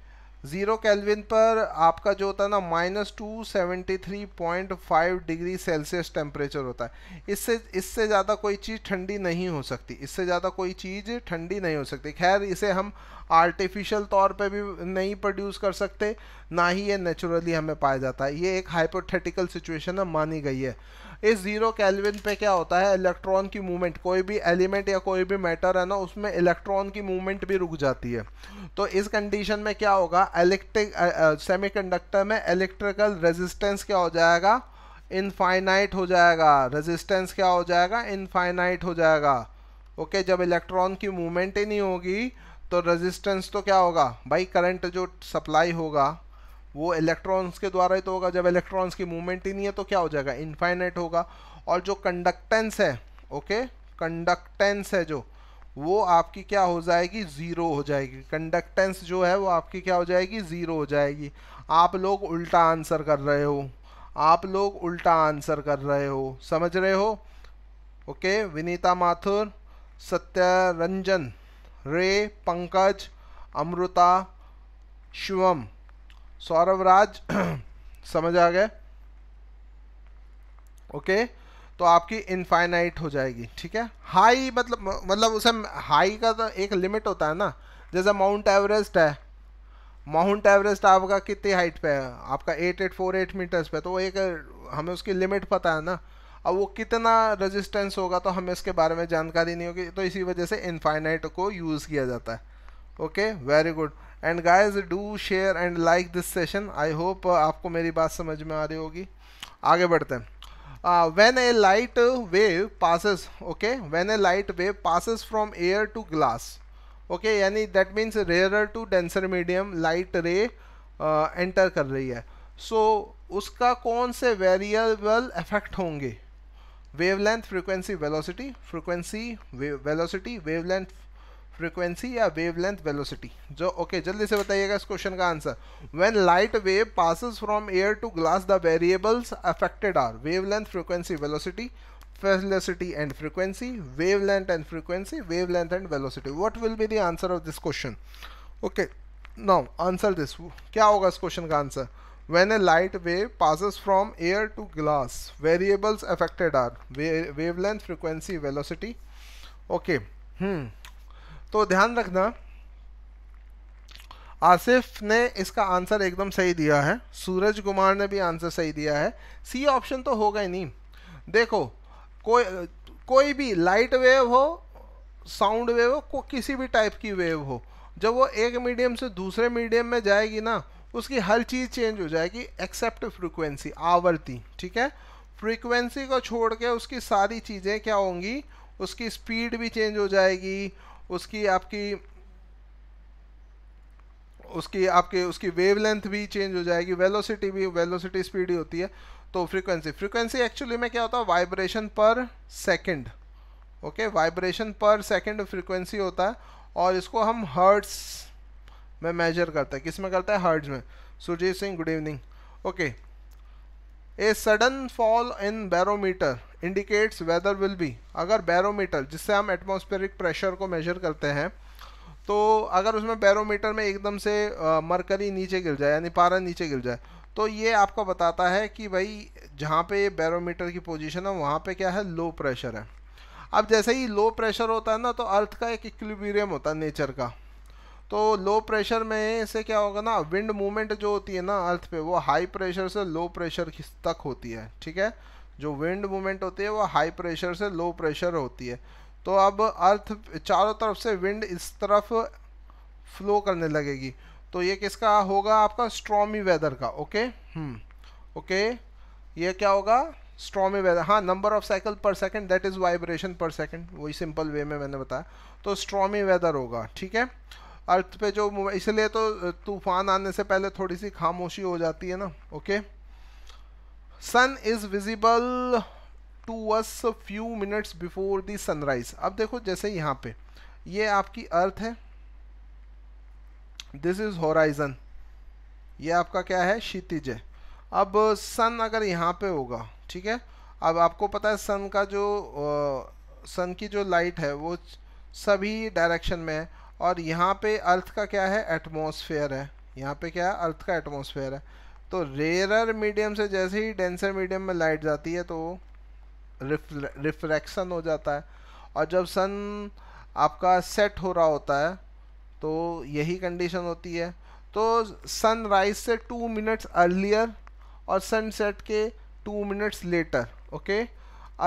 S1: Zero kelvin पर आपका जो होता है ना minus two seventy three point five degree celsius temperature होता है इससे इससे ज़्यादा कोई चीज़ ठंडी नहीं हो सकती इससे ज़्यादा कोई चीज़ ठंडी नहीं हो सकती खैर इसे हम आर्टिफिशियल तौर पे भी नहीं प्रोड्यूस कर सकते ना ही ये नेचुरली हमें पाया जाता है ये एक हाइपोथेटिकल सिचुएशन है मानी गई है इस जीरो कैलविन पे क्या होता है इलेक्ट्रॉन की मूवमेंट कोई भी एलिमेंट या कोई भी मैटर है ना उसमें इलेक्ट्रॉन की मूवमेंट भी रुक जाती है तो इस कंडीशन में क्या होगा इलेक्ट्रिक सेमी कंडक्टर में इलेक्ट्रिकल रेजिस्टेंस क्या हो जाएगा इनफाइनाइट हो जाएगा रेजिस्टेंस क्या हो जाएगा इनफाइनाइट हो जाएगा ओके okay, जब इलेक्ट्रॉन की मूवमेंट ही नहीं होगी तो रेजिस्टेंस तो क्या होगा भाई करंट जो सप्लाई होगा वो इलेक्ट्रॉन्स के द्वारा ही तो होगा जब इलेक्ट्रॉन्स की मूवमेंट ही नहीं है तो क्या हो जाएगा इनफाइनाइट होगा और जो कंडक्टेंस है ओके कंडक्टेंस है जो वो आपकी क्या हो जाएगी ज़ीरो हो जाएगी कंडक्टेंस जो है वो आपकी क्या हो जाएगी ज़ीरो हो जाएगी आप लोग उल्टा आंसर कर रहे हो आप लोग उल्टा आंसर कर रहे हो समझ रहे हो ओके विनीता माथुर सत्यरंजन रे पंकज अमृता शिवम सौरभ राज *clears throat* समझ आ गया ओके तो आपकी इनफाइनाइट हो जाएगी ठीक है हाई मतलब मतलब उसे हाई का तो एक लिमिट होता है ना जैसे माउंट एवरेस्ट है माउंट एवरेस्ट आपका कितनी हाइट पे है आपका eight eight four eight meters पे तो वो एक हमें उसकी लिमिट पता है ना अब वो कितना रेजिस्टेंस होगा तो हमें इसके बारे में जानकारी नहीं होगी तो इसी वजह से इनफाइनाइट को यूज़ किया जाता है okay very good and guys do share and like this session I hope आपको मेरी बात समझ में आ रही होगी आगे बढ़ते हैं when a light wave passes okay when a light wave passes from air to glass okay यानी that means rare to denser medium light ray enter कर रही है सो so, उसका कौन से वेरिएबल इफेक्ट होंगे wavelength frequency velocity frequency velocity wavelength frequency या wavelength velocity जो ओके okay, जल्दी से बताइएगा इस क्वेश्चन का answer when light wave passes from air to glass the variables affected are wavelength frequency velocity velocity and frequency wavelength and frequency wavelength and velocity what will be the answer of this question okay now answer this क्या होगा इस question का answer when a light wave passes from air to glass variables affected are wavelength frequency velocity okay hmm तो ध्यान रखना आसिफ ने इसका answer एकदम सही दिया है सूरज कुमार ने भी आंसर सही दिया है सी ऑप्शन तो होगा ही नहीं देखो कोई कोई भी लाइट वेव हो साउंड वेव हो को किसी भी टाइप की वेव हो जब वो एक मीडियम से दूसरे मीडियम में जाएगी ना उसकी हर चीज़ चेंज हो जाएगी एक्सेप्ट फ्रीक्वेंसी आवर्ती ठीक है फ्रीक्वेंसी को छोड़ के उसकी सारी चीज़ें क्या होंगी उसकी स्पीड भी चेंज हो जाएगी उसकी आपकी उसकी आपके उसकी वेवलेंथ भी चेंज हो जाएगी वेलोसिटी भी वेलोसिटी स्पीड ही होती है तो फ्रीक्वेंसी फ्रीक्वेंसी एक्चुअली में क्या होता है vibration per second okay vibration per second frequency होता है और इसको हम हर्ट्स में मेजर करते हैं किस में करता है हर्ट्स में Surjeet Singh good evening okay a sudden fall in barometer indicates weather will be अगर बैरोमीटर जिससे हम एटमॉस्फेरिक प्रेशर को मेजर करते हैं तो अगर उसमें बैरोमीटर में एकदम से मरकरी नीचे गिर जाए यानी पारा नीचे गिर जाए तो ये आपको बताता है कि भाई जहाँ पे बैरोमीटर की पोजीशन है वहाँ पे क्या है लो प्रेशर है अब जैसे ही लो प्रेशर होता है ना तो अर्थ का एक इक्विबीरियम होता है नेचर का तो लो प्रेशर में से क्या होगा ना विंड मूवमेंट जो होती है ना अर्थ पे वो हाई प्रेशर से लो प्रेशर तक होती है ठीक है जो विंड मूवमेंट होती है वो हाई प्रेशर से लो प्रेशर होती है तो अब अर्थ चारों तरफ से विंड इस तरफ फ्लो करने लगेगी तो ये किसका होगा आपका स्ट्रॉमी वेदर का ओके ओके hmm, ये क्या होगा स्ट्रॉमी वेदर हाँ number of cycle per second that is vibration per second वही सिंपल वे में मैंने बताया तो स्ट्रॉमी वेदर होगा ठीक है अर्थ पे जो इसलिए तो तूफान आने से पहले थोड़ी सी खामोशी हो जाती है ना okay okay? Sun is visible to us few minutes before the sunrise अब देखो जैसे यहाँ पे ये आपकी अर्थ है दिस इज़ होराइज़न ये आपका क्या है क्षितिज है अब सन अगर यहाँ पे होगा ठीक है अब आपको पता है सन का जो आ, सन की जो लाइट है वो सभी डायरेक्शन में है और यहाँ पे अर्थ का क्या है एटमोसफेयर है यहाँ पे क्या है अर्थ का एटमोसफेयर है तो रेयर मीडियम से जैसे ही डेंसर मीडियम में लाइट जाती है तो रिफ्रैक्शन हो जाता है और जब सन आपका सेट हो रहा होता है तो यही कंडीशन होती है तो सन राइज से टू मिनट्स अर्लियर और सनसेट के two minutes later okay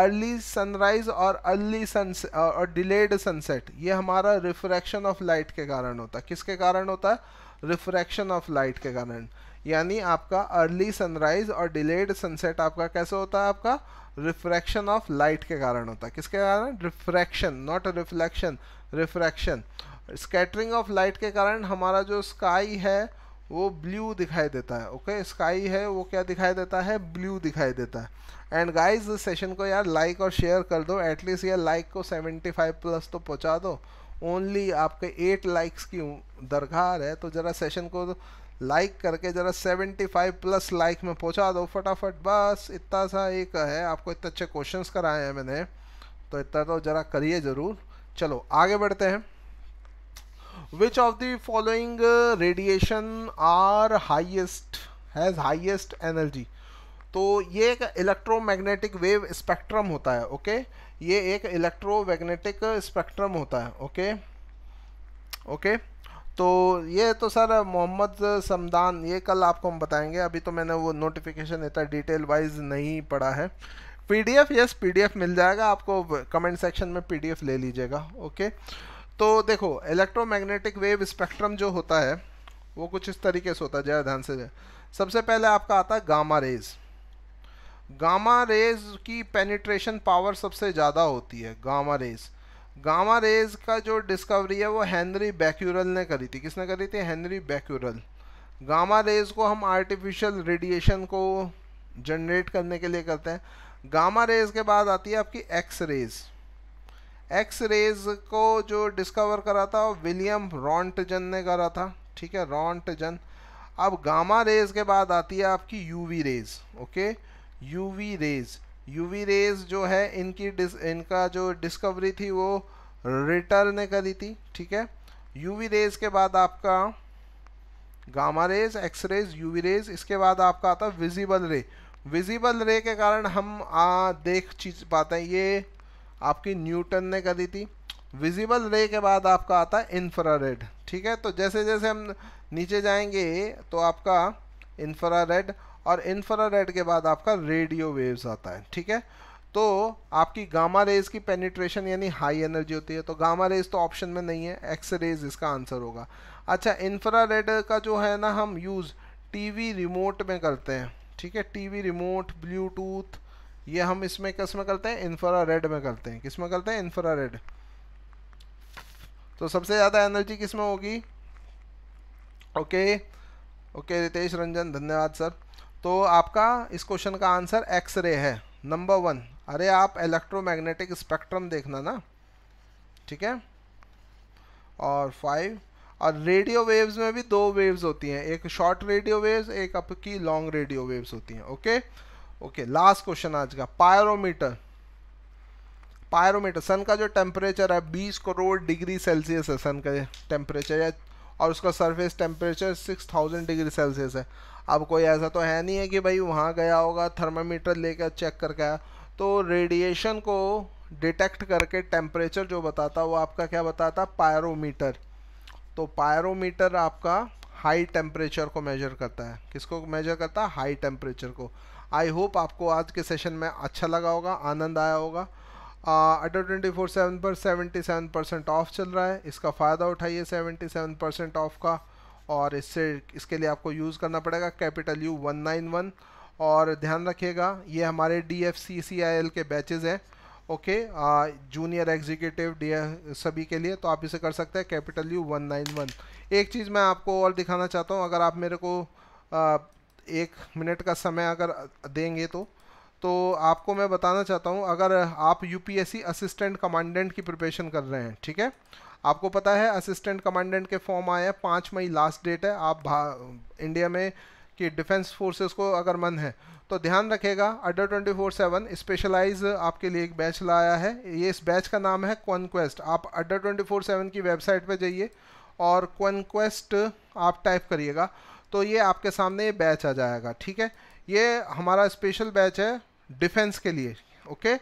S1: early sunrise और अर्ली सन और डिलेड सनसेट ये हमारा रिफ्रैक्शन ऑफ लाइट के कारण होता है किसके कारण होता है रिफ्रैक्शन ऑफ लाइट के कारण यानी आपका अर्ली सनराइज और डिलेड सनसेट आपका कैसे होता है आपका रिफ्रैक्शन ऑफ लाइट के कारण होता है किसके कारण refraction not reflection refraction scattering of light के कारण हमारा जो स्काई है वो ब्लू दिखाई देता है ओके okay? स्काई है वो क्या दिखाई देता है ब्लू दिखाई देता है एंड गाइज सेशन को यार लाइक और शेयर कर दो एटलीस्ट यार लाइक को 75 प्लस तो पहुंचा दो ओनली आपके एट लाइक्स की दरकार है तो ज़रा सेशन को लाइक करके ज़रा 75 प्लस लाइक में पहुंचा दो फटाफट बस इतना सा एक है आपको इतने अच्छे क्वेश्चंस कराए हैं मैंने तो इतना तो ज़रा करिए ज़रूर चलो आगे बढ़ते हैं which of the following radiation are highest has highest energy तो ये एक इलेक्ट्रोमैग्नेटिक वेव स्पेक्ट्रम होता है ओके ये एक इलेक्ट्रोमैग्नेटिक स्पेक्ट्रम होता है ओके ओके तो ये तो सर मोहम्मद समदान ये कल आपको हम बताएंगे अभी तो मैंने वो नोटिफिकेशन इतना डिटेल वाइज नहीं पढ़ा है पीडीएफ यस पीडीएफ मिल जाएगा आपको कमेंट सेक्शन में पीडीएफ ले लीजिएगा ओके तो देखो इलेक्ट्रोमैग्नेटिक वेव स्पेक्ट्रम जो होता है वो कुछ इस तरीके से होता है जया ध्यान से सबसे पहले आपका आता है गामा रेज गामा रेज की पेनिट्रेशन पावर सबसे ज़्यादा होती है गामा रेज़ गामा रेज का जो डिस्कवरी है वो हेनरी बैक्यूरल ने करी थी किसने करी थी हेनरी बैक्यूरल गामा रेज को हम आर्टिफिशियल रेडिएशन को जनरेट करने के लिए करते हैं गामा रेज के बाद आती है आपकी एक्स रेज एक्स रेज को जो डिस्कवर करा था विलियम रॉन्टजन ने करा था ठीक है रॉन्टजन अब गामा रेज के बाद आती है आपकी UV rays okay UV rays UV rays जो है इनकी डिस इनका जो डिस्कवरी थी वो रिटर ने करी थी ठीक है यूवी रेज के बाद आपका gamma rays X rays UV rays इसके बाद आपका आता है विजिबल रे विजिबल रे के कारण हम आ, देख चीज पाते हैं ये आपकी न्यूटन ने करी थी विजिबल रे के बाद आपका आता है इन्फ्रारेड ठीक है तो जैसे जैसे हम नीचे जाएंगे तो आपका रेड और इंफ्रारेड के बाद आपका रेडियो वेव्स आता है ठीक है तो आपकी गामा रेज की पेनिट्रेशन यानी हाई एनर्जी होती है तो गामा रेज तो ऑप्शन में नहीं है एक्स रेज इसका आंसर होगा अच्छा इंफ्रारेड का जो है ना हम यूज़ टीवी रिमोट में करते हैं ठीक है टीवी रिमोट ब्लूटूथ ये हम इसमें किस में करते हैं इंफ्रारेड में करते हैं किस में करते हैं इंफ्रारेड तो सबसे ज़्यादा एनर्जी किस में होगी ओके ओके रितेश रंजन धन्यवाद सर तो आपका इस क्वेश्चन का आंसर एक्सरे है नंबर वन अरे आप इलेक्ट्रोमैग्नेटिक स्पेक्ट्रम देखना ना ठीक है और फाइव और रेडियो वेव्स में भी दो वेव्स होती हैं एक शॉर्ट रेडियो वेव्स एक आपकी लॉन्ग रेडियो वेव्स होती हैं ओके ओके लास्ट क्वेश्चन आज का पायरोमीटर पायरोमीटर सन का जो टेम्परेचर है 20 करोड़ डिग्री सेल्सियस है सन का टेम्परेचर या और उसका surface temperature six thousand degree Celsius है अब कोई ऐसा तो है नहीं है कि भाई वहाँ गया होगा थर्मामीटर लेकर चेक करके आया तो रेडिएशन को डिटेक्ट करके टेम्परेचर जो बताता वो आपका क्या बताता पायरोमीटर तो पायरोमीटर आपका हाई टेम्परेचर को मेजर करता है किसको मेजर करता है हाई टेम्परेचर को आई होप आपको आज के सेशन में अच्छा लगा होगा आनंद आया होगा अटल ट्वेंटी फोर सेवन पर सेवेंटी सेवन परसेंट ऑफ चल रहा है इसका फ़ायदा उठाइए सेवेंटी सेवन परसेंट ऑफ का और इससे इसके लिए आपको यूज़ करना पड़ेगा capital U one nine one और ध्यान रखिएगा ये हमारे D F C C I L के बैचेज़ हैं ओके जूनियर एग्जीक्यूटिव डी सभी के लिए तो आप इसे कर सकते हैं capital U one nine one एक चीज़ मैं आपको और दिखाना चाहता हूँ अगर आप मेरे को आ, एक मिनट का समय अगर देंगे तो तो आपको मैं बताना चाहता हूँ अगर आप यूपीएससी असिस्टेंट कमांडेंट की प्रिपरेशन कर रहे हैं ठीक है आपको पता है असिस्टेंट कमांडेंट के फॉर्म आए हैं पाँच मई लास्ट डेट है आप इंडिया में कि डिफेंस फोर्सेस को अगर मन है तो ध्यान रखेगा Adda twenty four seven specialize आपके लिए एक बैच लाया है ये इस बैच का नाम है क्वनक्वेस्ट आप अडर ट्वेंटी फोर सेवन की वेबसाइट पर जाइए और क्वनक्वेस्ट आप टाइप करिएगा तो ये आपके सामने ये बैच आ जाएगा ठीक है ये हमारा स्पेशल बैच है डिफेंस के लिए okay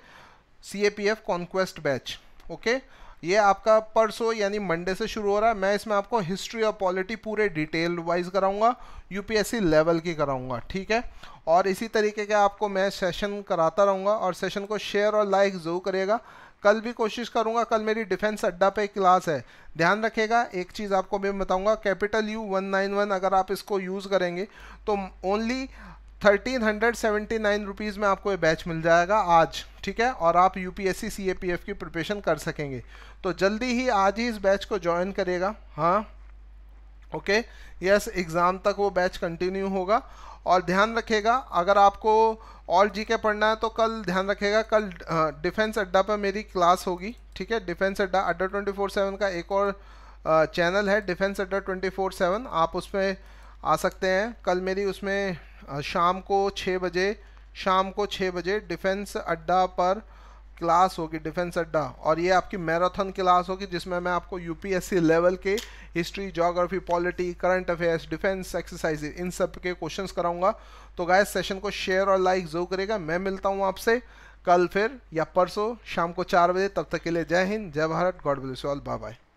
S1: C A P F Conquest batch okay ये आपका परसों यानी मंडे से शुरू हो रहा है मैं इसमें आपको हिस्ट्री और पॉलिटी पूरे डिटेल वाइज कराऊंगा यूपीएससी लेवल की कराऊंगा ठीक है और इसी तरीके के आपको मैं सेशन कराता रहूँगा और सेशन को शेयर और लाइक ज़रूर करेगा कल भी कोशिश करूंगा कल मेरी डिफेंस अड्डा पे क्लास है ध्यान रखिएगा एक चीज़ आपको मैं बताऊँगा capital U one nine one अगर आप इसको यूज़ करेंगे तो only thirteen hundred seventy nine rupees में आपको ये बैच मिल जाएगा आज ठीक है और आप U P S C C A P F की प्रिपरेशन कर सकेंगे तो जल्दी ही आज ही इस बैच को ज्वाइन करेगा हाँ ओके यस एग्ज़ाम तक वो बैच कंटिन्यू होगा और ध्यान रखेगा अगर आपको ऑल जी के पढ़ना है तो कल ध्यान रखेगा कल डिफेंस अड्डा पर मेरी क्लास होगी ठीक है डिफेंस अड्डा अड्डा ट्वेंटी फोर सेवन का एक और चैनल है डिफेंस अड्डा ट्वेंटी फोर सेवन आप उसमें आ सकते हैं कल मेरी उसमें शाम को छः बजे शाम को छः बजे डिफेंस अड्डा पर क्लास होगी डिफेंस अड्डा और ये आपकी मैराथन क्लास होगी जिसमें मैं आपको यूपीएससी लेवल के history geography polity current affairs defence exercise इन सब के क्वेश्चन कराऊंगा तो गाय सेशन को शेयर और लाइक जरूर करेगा मैं मिलता हूँ आपसे कल फिर या परसों शाम को चार बजे तब तक के लिए जय हिंद जय Bharat God bless all bye bye